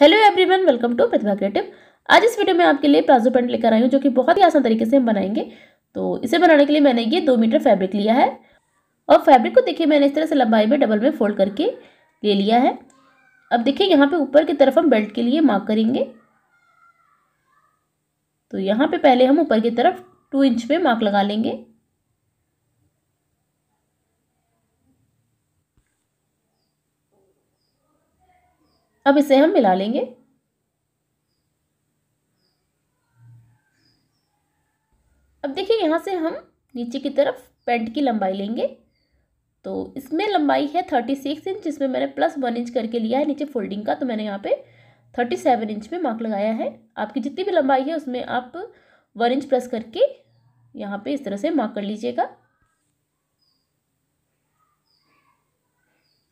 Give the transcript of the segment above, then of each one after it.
hello everyone welcome to Pratibha creative आज इस video में आपके लिए प्लाजो पैंट लेकर आई हूँ जो कि बहुत ही आसान तरीके से हम बनाएंगे तो इसे बनाने के लिए मैंने ये दो मीटर फैब्रिक लिया है और फैब्रिक को देखिए मैंने इस तरह से लंबाई में डबल में फोल्ड करके ले लिया है अब देखिए यहाँ पर ऊपर की तरफ हम बेल्ट के लिए मार्क करेंगे तो यहाँ पर पहले हम ऊपर की तरफ टू इंच में मार्क लगा लेंगे अब इसे हम मिला लेंगे अब देखिए यहाँ से हम नीचे की तरफ पेंट की लंबाई लेंगे तो इसमें लंबाई है थर्टी सिक्स इंच जिसमें मैंने प्लस वन इंच करके लिया है नीचे फोल्डिंग का तो मैंने यहाँ पे थर्टी सेवन इंच में मार्क लगाया है आपकी जितनी भी लंबाई है उसमें आप वन इंच प्लस करके यहाँ पे इस तरह से मार्क कर लीजिएगा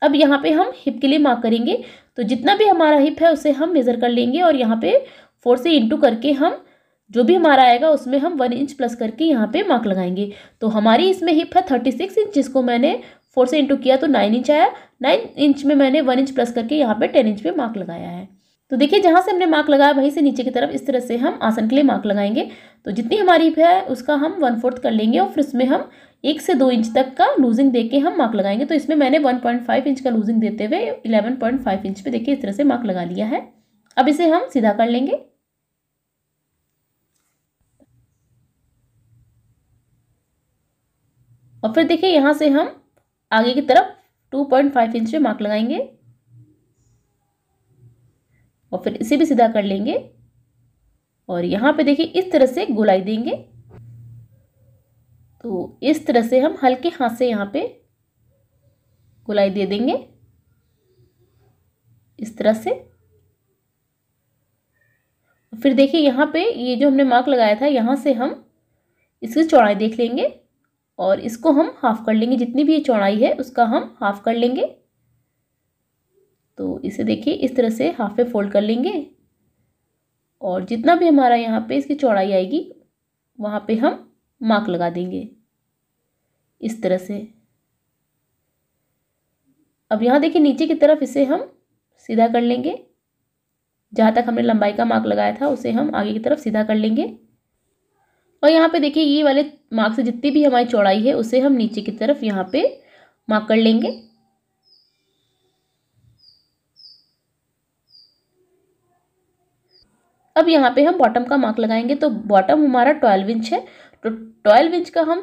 अब यहाँ पे हम हिप के लिए मार्क करेंगे तो जितना भी हमारा हिप है उसे हम मेज़र कर लेंगे और यहाँ पे फोर से इंटू करके हम जो भी हमारा आएगा उसमें हम वन इंच प्लस करके यहाँ पे मार्क लगाएंगे तो हमारी इसमें हिप है थर्टी सिक्स इंच जिसको मैंने फोर से इंटू किया तो नाइन इंच आया नाइन इंच में मैंने वन इंच प्लस करके यहाँ पर टेन इंच पर मार्क लगाया है तो देखिए जहाँ से हमने मार्क लगाया वहीं से नीचे की तरफ इस तरह से हम आसन के लिए मार्क लगाएंगे तो जितनी हमारी है उसका हम वन फोर्थ कर लेंगे और फिर उसमें हम एक से दो इंच तक का लूजिंग देके हम मार्क लगाएंगे तो इसमें मैंने वन पॉइंट फाइव इंच का लूजिंग देते हुए इलेवन पॉइंट फाइव इंच पे देखिए इस तरह से मार्क लगा लिया है अब इसे हम सीधा कर लेंगे और फिर देखिए यहाँ से हम आगे की तरफ टू पॉइंट फाइव इंच पे मार्क लगाएंगे और फिर इसे भी सीधा कर लेंगे और यहाँ पे देखिए इस तरह से गोलाई देंगे तो इस तरह से हम हल्के हाथ से यहाँ पे गोलाई दे देंगे इस तरह से फिर देखिए यहाँ पे ये जो हमने मार्क लगाया था यहाँ से हम इसकी चौड़ाई देख लेंगे और इसको हम हाफ़ कर लेंगे जितनी भी ये चौड़ाई है उसका हम हाफ़ कर लेंगे तो इसे देखिए इस तरह से हाफ पे फोल्ड कर लेंगे और जितना भी हमारा यहाँ पे इसकी चौड़ाई आएगी वहाँ पे हम मार्क लगा देंगे इस तरह से अब यहाँ देखिए नीचे की तरफ इसे हम सीधा कर लेंगे जहाँ तक हमने लंबाई का मार्क लगाया था उसे हम आगे की तरफ सीधा कर लेंगे और यहाँ पे देखिए ये वाले मार्क से जितनी भी हमारी चौड़ाई है उसे हम नीचे की तरफ यहाँ पे मार्क कर लेंगे अब यहाँ पे हम बॉटम का मार्क लगाएंगे तो बॉटम हमारा ट्वेल्व इंच है तो ट्वेल्व इंच का हम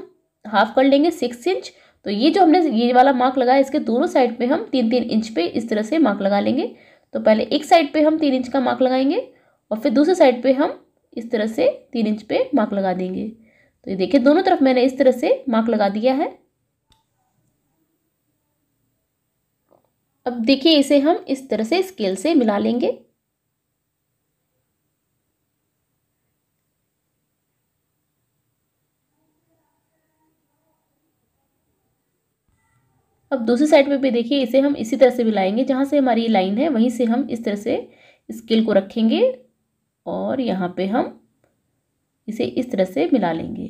हाफ कर लेंगे सिक्स इंच तो ये जो हमने ये वाला मार्क लगाया इसके दोनों साइड पे हम तीन तीन इंच पे इस तरह से मार्क लगा लेंगे तो पहले एक साइड पे हम तीन इंच का मार्क लगाएंगे और फिर दूसरे साइड पे हम इस तरह से तीन इंच पे मार्क लगा देंगे तो ये देखिए दोनों तरफ मैंने इस तरह से मार्क लगा दिया है अब देखिए इसे हम इस तरह से स्केल से मिला लेंगे अब दूसरी साइड पे भी देखिए इसे हम इसी तरह से भी लाएंगे जहाँ से हमारी लाइन है वहीं से हम इस तरह से स्केल को रखेंगे और यहाँ पे हम इसे इस तरह से मिला लेंगे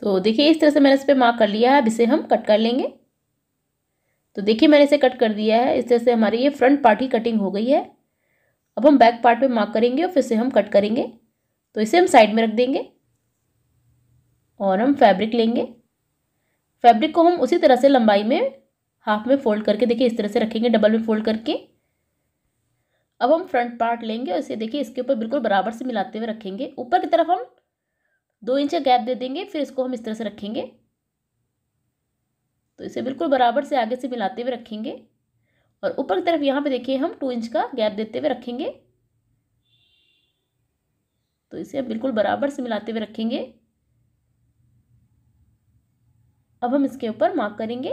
तो देखिए इस तरह से मैंने इस पर मार्क कर लिया है अब इसे हम कट कर लेंगे तो देखिए मैंने इसे कट कर दिया है इस तरह से हमारी ये फ्रंट पार्ट ही कटिंग हो गई है अब हम बैक पार्ट पे मार्क करेंगे और फिर से हम कट करेंगे तो इसे हम साइड में रख देंगे और हम फैब्रिक लेंगे फैब्रिक को हम उसी तरह से लंबाई में हाफ में फोल्ड करके देखिए इस तरह से रखेंगे डबल में फोल्ड करके अब हम फ्रंट पार्ट लेंगे और इसे देखिए इसके ऊपर बिल्कुल बराबर से मिलाते हुए रखेंगे ऊपर की तरफ हम दो इंच का गैप दे देंगे फिर इसको हम इस तरह से रखेंगे तो इसे बिल्कुल बराबर से आगे से मिलाते हुए रखेंगे और ऊपर की तरफ यहाँ पे देखिए हम टू इंच का गैप देते हुए रखेंगे तो इसे अब बिल्कुल बराबर से मिलाते हुए रखेंगे अब हम इसके ऊपर मार्क करेंगे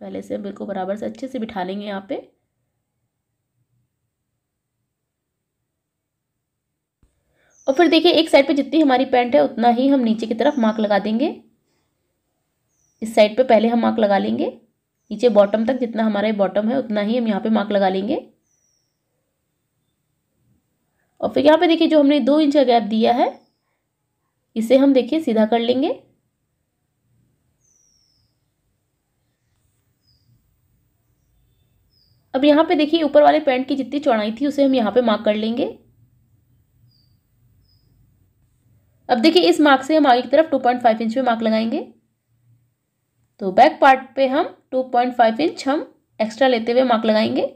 पहले से बिल्कुल बराबर से अच्छे से बिठा लेंगे यहाँ पे और फिर देखिए एक साइड पे जितनी हमारी पैंट है उतना ही हम नीचे की तरफ मार्क लगा देंगे इस साइड पे पहले हम मार्क लगा लेंगे नीचे बॉटम तक जितना हमारा बॉटम है उतना ही हम यहाँ पे मार्क लगा लेंगे और फिर यहाँ पे देखिए जो हमने दो इंच का गैप दिया है इसे हम देखिए सीधा कर लेंगे अब यहाँ पे देखिए ऊपर वाले पैंट की जितनी चौड़ाई थी उसे हम यहाँ पे मार्क कर लेंगे अब देखिए इस मार्क से हम आगे की तरफ 2.5 इंच पे मार्क लगाएंगे तो बैक पार्ट पे हम 2.5 इंच हम एक्स्ट्रा लेते हुए मार्क लगाएंगे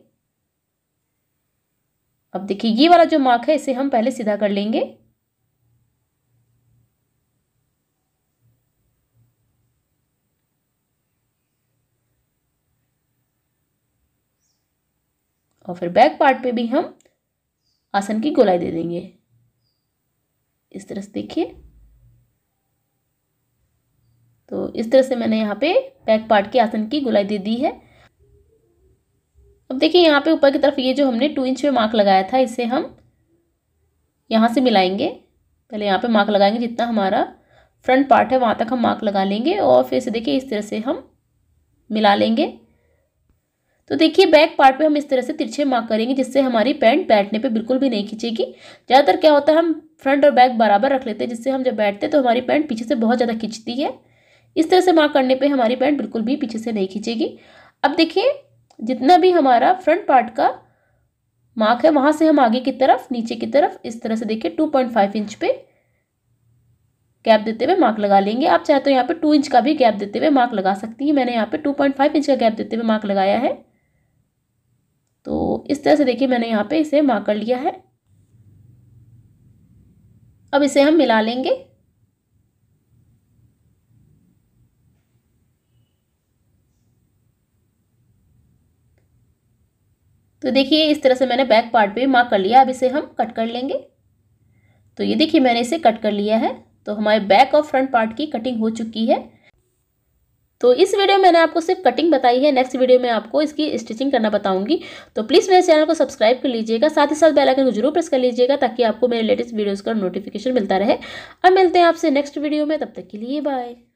अब देखिए ये वाला जो मार्क है इसे हम पहले सीधा कर लेंगे और फिर बैक पार्ट पे भी हम आसन की गोलाई दे देंगे इस तरह से देखिए तो इस तरह से मैंने यहाँ पे बैक पार्ट के आसन की गोलाई दे दी है अब देखिए यहाँ पे ऊपर की तरफ ये जो हमने टू इंच पे मार्क लगाया था इसे हम यहाँ से मिलाएंगे पहले यहाँ पे मार्क लगाएंगे जितना हमारा फ्रंट पार्ट है वहाँ तक हम मार्क लगा लेंगे और फिर इसे देखिए इस तरह से हम मिला लेंगे तो देखिए बैक पार्ट पे हम इस तरह से तिरछे मार्क करेंगे जिससे हमारी पैंट बैठने पे बिल्कुल भी नहीं खींचेगी ज़्यादातर क्या होता है हम फ्रंट और बैक बराबर रख लेते हैं जिससे हम जब बैठते हैं तो हमारी पैंट पीछे से बहुत ज़्यादा खींचती है इस तरह से मार्क करने पर हमारी पैंट बिल्कुल भी पीछे से नहीं खींचेगी अब देखिए जितना भी हमारा फ्रंट पार्ट का मार्क है वहाँ से हम आगे की तरफ नीचे की तरफ इस तरह से देखिए टू पॉइंट फाइव इंच पे गैप देते हुए मार्क लगा लेंगे आप चाहे तो यहाँ पे टू इंच का भी गैप देते हुए मार्क लगा सकती हैं मैंने यहाँ पे टू पॉइंट फाइव इंच का गैप देते हुए मार्क लगाया है तो इस तरह से देखिए मैंने यहाँ पे इसे मार्क कर लिया है अब इसे हम मिला लेंगे तो देखिए इस तरह से मैंने बैक पार्ट पे मार्क कर लिया अब इसे हम कट कर लेंगे तो ये देखिए मैंने इसे कट कर लिया है तो हमारे बैक और फ्रंट पार्ट की कटिंग हो चुकी है तो इस वीडियो में मैंने आपको सिर्फ कटिंग बताई है नेक्स्ट वीडियो में आपको इसकी स्टिचिंग करना बताऊंगी तो प्लीज़ मेरे चैनल को सब्सक्राइब कर लीजिएगा साथ ही साथ बेल आइकन को जरूर प्रेस कर लीजिएगा ताकि आपको मेरे लेटेस्ट वीडियोस का नोटिफिकेशन मिलता रहे अब मिलते हैं आपसे नेक्स्ट वीडियो में तब तक के लिए बाय